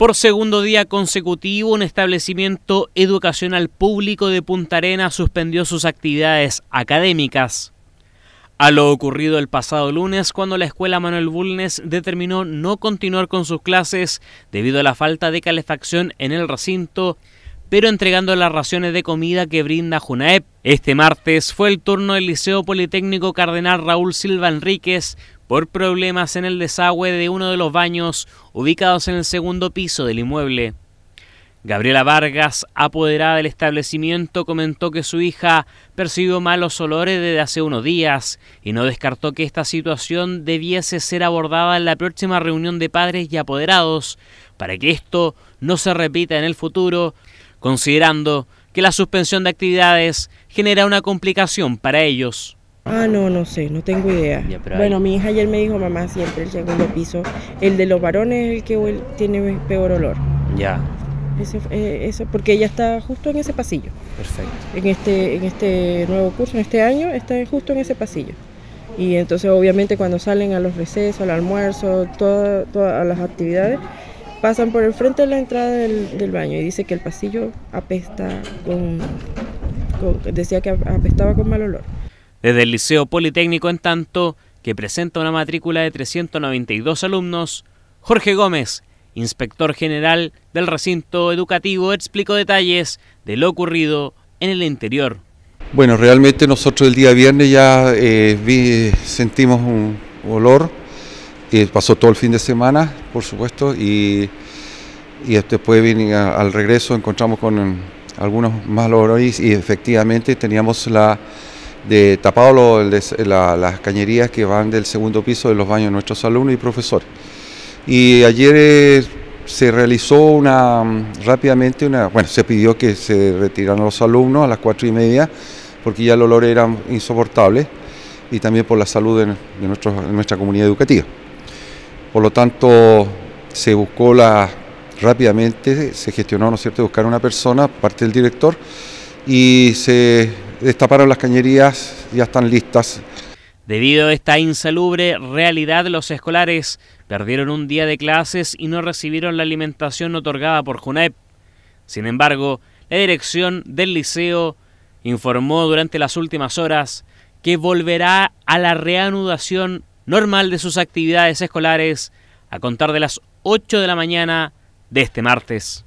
Por segundo día consecutivo, un establecimiento educacional público de Punta Arena suspendió sus actividades académicas. A lo ocurrido el pasado lunes, cuando la escuela Manuel Bulnes determinó no continuar con sus clases debido a la falta de calefacción en el recinto pero entregando las raciones de comida que brinda Junaep. Este martes fue el turno del Liceo Politécnico Cardenal Raúl Silva Enríquez por problemas en el desagüe de uno de los baños ubicados en el segundo piso del inmueble. Gabriela Vargas, apoderada del establecimiento, comentó que su hija percibió malos olores desde hace unos días y no descartó que esta situación debiese ser abordada en la próxima reunión de padres y apoderados para que esto no se repita en el futuro, considerando que la suspensión de actividades genera una complicación para ellos. Ah, no, no sé, no tengo idea. Bueno, mi hija ayer me dijo, mamá, siempre el segundo piso, el de los varones es el que tiene peor olor. Ya. Eh, eso, porque ella está justo en ese pasillo. Perfecto. En este, en este nuevo curso, en este año, está justo en ese pasillo. Y entonces, obviamente, cuando salen a los recesos, al almuerzo, todas las actividades, Pasan por el frente de la entrada del, baño y dice que el pasillo apesta con, decía que apestaba con mal olor. Desde el Liceo Politécnico, en tanto, que presenta una matrícula de 392 alumnos, Jorge Gómez, inspector general del recinto educativo, explicó detalles de lo ocurrido en el interior. Bueno, realmente nosotros el día viernes ya eh, sentimos un olor pasó todo el fin de semana, por supuesto, y, y después al regreso, encontramos con um, algunos más olores y efectivamente teníamos la de tapado las cañerías que van del segundo piso de los baños de nuestros alumnos y profesores. Y ayer eh, se realizó una um, rápidamente una, bueno, se pidió que se retiraran los alumnos a las cuatro y media porque ya el olor era insoportable y también por la salud de nuestra comunidad educativa. Por lo tanto, se buscó la, rápidamente, se gestionó, ¿no es cierto?, buscar una persona, parte del director, y se destaparon las cañerías, ya están listas. Debido a esta insalubre realidad, los escolares perdieron un día de clases y no recibieron la alimentación otorgada por JUNEP. Sin embargo, la dirección del liceo informó durante las últimas horas que volverá a la reanudación normal de sus actividades escolares a contar de las 8 de la mañana de este martes.